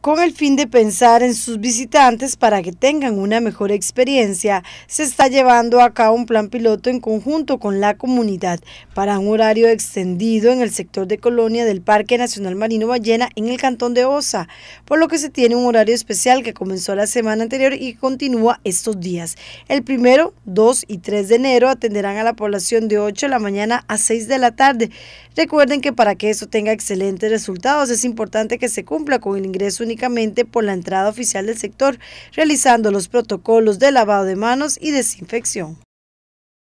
Con el fin de pensar en sus visitantes para que tengan una mejor experiencia, se está llevando a cabo un plan piloto en conjunto con la comunidad para un horario extendido en el sector de Colonia del Parque Nacional Marino Ballena en el Cantón de Osa, por lo que se tiene un horario especial que comenzó la semana anterior y continúa estos días. El primero, 2 y 3 de enero atenderán a la población de 8 de la mañana a 6 de la tarde. Recuerden que para que eso tenga excelentes resultados es importante que se cumpla con el ingreso únicamente por la entrada oficial del sector, realizando los protocolos de lavado de manos y desinfección.